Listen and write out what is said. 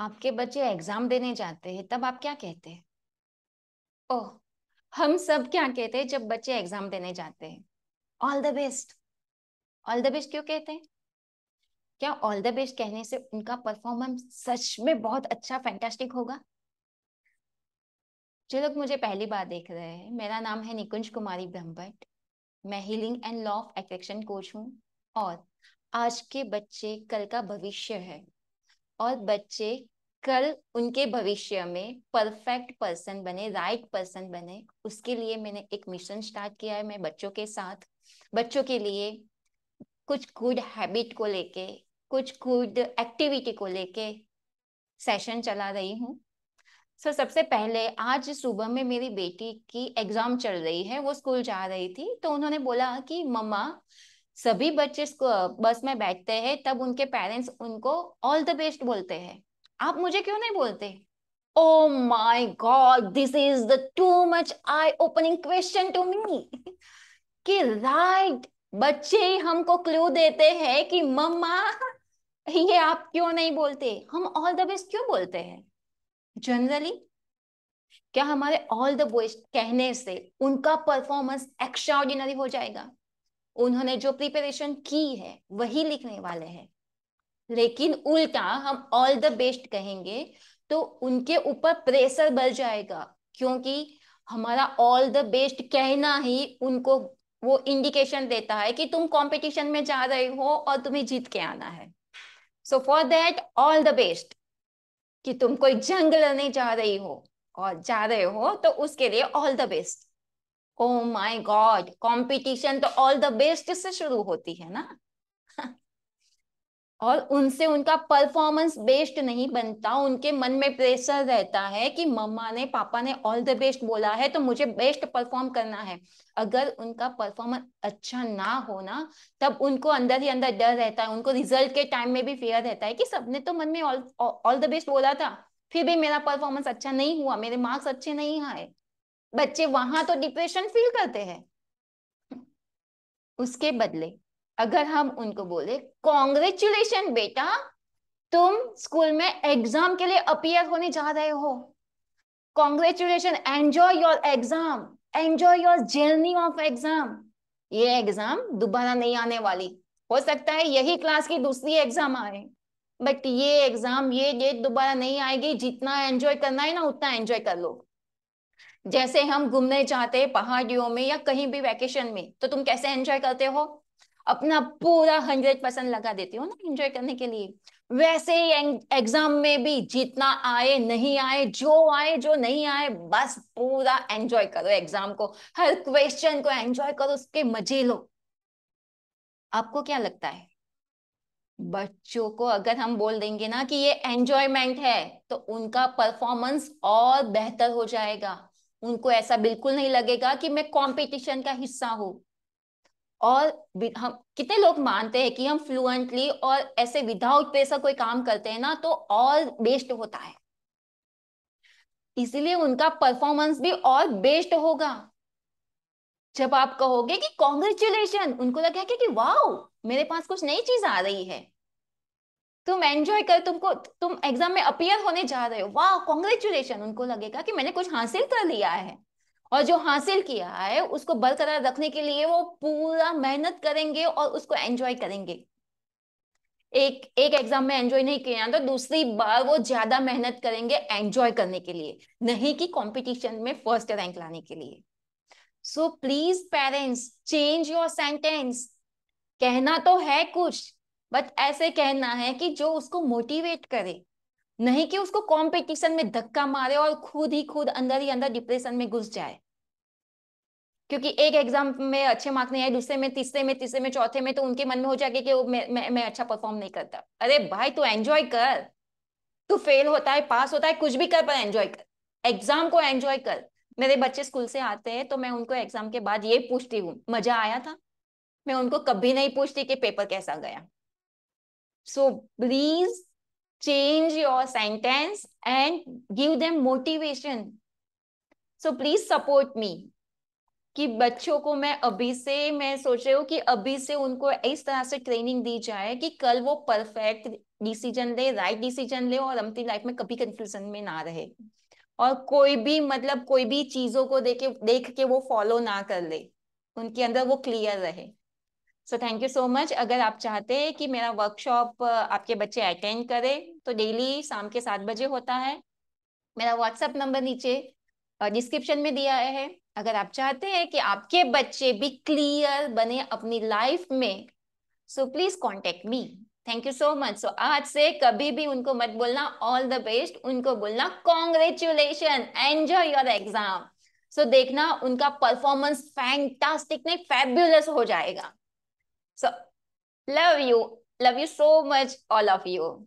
आपके बच्चे एग्जाम देने जाते हैं तब आप क्या कहते हैं ओह हम सब क्या कहते हैं जब बच्चे एग्जाम देने जाते हैं all the best all the best क्यों कहते हैं क्या ऑल द बेस्ट कहने से उनका परफॉर्मेंस सच में बहुत अच्छा फैंटास्टिक होगा जो लोग मुझे पहली बार देख रहे हैं मेरा नाम है निकुंज कुमारी ब्रह्मभट मैं healing and law of attraction coach हूँ और आज के बच्चे कल का भविष्य है और बच्चे कल उनके भविष्य में परफेक्ट पर्सन बने राइट right पर्सन बने उसके लिए मैंने एक मिशन स्टार्ट किया है मैं बच्चों के साथ बच्चों के लिए कुछ गुड हैबिट को लेके कुछ गुड एक्टिविटी को लेके सेशन चला रही हूँ सर so, सबसे पहले आज सुबह में मेरी बेटी की एग्जाम चल रही है वो स्कूल जा रही थी तो उन्होंने बोला कि मम्मा सभी बच्चे बस में बैठते हैं तब उनके पेरेंट्स उनको ऑल द बेस्ट बोलते हैं आप मुझे क्यों नहीं बोलते oh my god this is the too much I opening question to me कि राइट बच्चे हमको क्लू देते हैं कि मम्मा ये आप क्यों नहीं बोलते हम ऑल द बेस्ट क्यों बोलते हैं जनरली क्या हमारे ऑल द बेस्ट कहने से उनका परफॉर्मेंस एक्स्ट्रा ऑर्डिनरी हो जाएगा उन्होंने जो प्रिपरेशन की है वही लिखने वाले हैं लेकिन उल्टा हम ऑल द बेस्ट कहेंगे तो उनके ऊपर प्रेशर बढ़ जाएगा क्योंकि हमारा ऑल द बेस्ट कहना ही उनको वो इंडिकेशन देता है कि तुम कंपटीशन में जा रहे हो और तुम्हें जीत के आना है so for that all the best कि तुम कोई जंग लड़ने जा रही हो और जा रहे हो तो उसके लिए all the best oh my god competition तो ऑल द बेस्ट से शुरू होती है ना और उनसे उनका परफॉर्मेंस बेस्ड नहीं बनता उनके मन में प्रेशर रहता है कि मम्मा ने पापा ने ऑल द बेस्ट बोला है तो मुझे बेस्ट परफॉर्म करना है अगर उनका परफॉर्मेंस अच्छा ना हो ना तब उनको अंदर ही अंदर डर रहता है उनको रिजल्ट के टाइम में भी फेयर रहता है कि सबने तो मन में ऑल द बेस्ट बोला था फिर भी मेरा परफॉर्मेंस अच्छा नहीं हुआ मेरे मार्क्स अच्छे नहीं आए बच्चे वहां तो डिप्रेशन फील करते हैं उसके बदले अगर हम उनको बोले कॉन्ग्रेचुलेशन बेटा तुम स्कूल में एग्जाम के लिए अपियर होने जा रहे हो congratulation enjoy your exam enjoy your journey of exam ये एग्जाम दोबारा नहीं आने वाली हो सकता है यही क्लास की दूसरी एग्जाम आए बट ये एग्जाम ये डेट दोबारा नहीं आएगी जितना एंजॉय करना है ना उतना एंजॉय कर लो जैसे हम घूमने जाते हैं पहाड़ियों में या कहीं भी वैकेशन में तो तुम कैसे एंजॉय करते हो अपना पूरा हंड्रेड परसेंट लगा देती हूँ ना एंजॉय करने के लिए वैसे ही एग्जाम में भी जितना आए नहीं आए जो आए जो नहीं आए बस पूरा एंजॉय करो एग्जाम को हर क्वेश्चन को एंजॉय करो उसके मजे लो आपको क्या लगता है बच्चों को अगर हम बोल देंगे ना कि ये एंजॉयमेंट है तो उनका परफॉर्मेंस और बेहतर हो जाएगा उनको ऐसा बिल्कुल नहीं लगेगा कि मैं कंपटीशन का हिस्सा हूं और हम कितने लोग मानते हैं कि हम फ्लुएंटली और ऐसे विदाउट पैसा कोई काम करते हैं ना तो और बेस्ट होता है इसलिए उनका परफॉर्मेंस भी और बेस्ट होगा जब आप कहोगे कि कॉन्ग्रेचुलेशन उनको कि, कि वाओ मेरे पास कुछ नई चीज आ रही है तुम एंजॉय कर तुमको तुम एग्जाम में अपियर होने जा रहे हो वाह कॉन्ग्रेचुलेशन उनको लगेगा कि मैंने कुछ हासिल कर लिया है और जो हासिल किया है उसको बरकरार रखने के लिए वो पूरा मेहनत करेंगे और उसको एंजॉय करेंगे एक एक एग्जाम में एंजॉय नहीं किया तो दूसरी बार वो ज्यादा मेहनत करेंगे एंजॉय करने के लिए नहीं कि कंपटीशन में फर्स्ट रैंक लाने के लिए so please parents change your sentence कहना तो है कुछ बट ऐसे कहना है कि जो उसको मोटिवेट करे नहीं कि उसको कंपटीशन में धक्का मारे और खुद ही खुद अंदर ही अंदर डिप्रेशन में घुस जाए क्योंकि एक एग्जाम में अच्छे मार्क्स नहीं आए दूसरे में तीसरे में तीसरे में चौथे में तो उनके मन में हो जाएगा कि मैं, मैं, मैं अच्छा परफॉर्म नहीं करता अरे भाई तू एंजॉय कर तू फेल होता है पास होता है कुछ भी कर पर एंजॉय कर एग्जाम को एंजॉय कर मेरे बच्चे स्कूल से आते हैं तो मैं उनको एग्जाम के बाद ये पूछती हूँ मजा आया था मैं उनको कभी नहीं पूछती कि पेपर कैसा गया so please change your sentence and give them motivation. So please support me. कि बच्चों को मैं अभी से मैं सोच रही हूँ कि अभी से उनको इस तरह से ट्रेनिंग दी जाए कि कल वो परफेक्ट डिसीजन ले राइट डिसीजन ले और अपनी लाइफ में कभी कंफ्यूजन में ना रहे और कोई भी मतलब कोई भी चीजों को देखे देख के वो फॉलो ना कर ले उनके अंदर वो क्लियर रहे so thank you so much अगर आप चाहते हैं कि मेरा वर्कशॉप आपके बच्चे अटेंड करें तो डेली शाम के सात बजे होता है मेरा व्हाट्सएप नंबर नीचे डिस्क्रिप्शन में दिया है अगर आप चाहते हैं कि आपके बच्चे भी क्लियर बने अपनी लाइफ में so please contact me thank you so much so आज से कभी भी उनको मत बोलना ऑल द बेस्ट उनको बोलना congratulation enjoy your exam so देखना उनका परफॉर्मेंस फैंटास्टिक नहीं फैब्यूलस हो जाएगा So love you. Love you so much, all of you.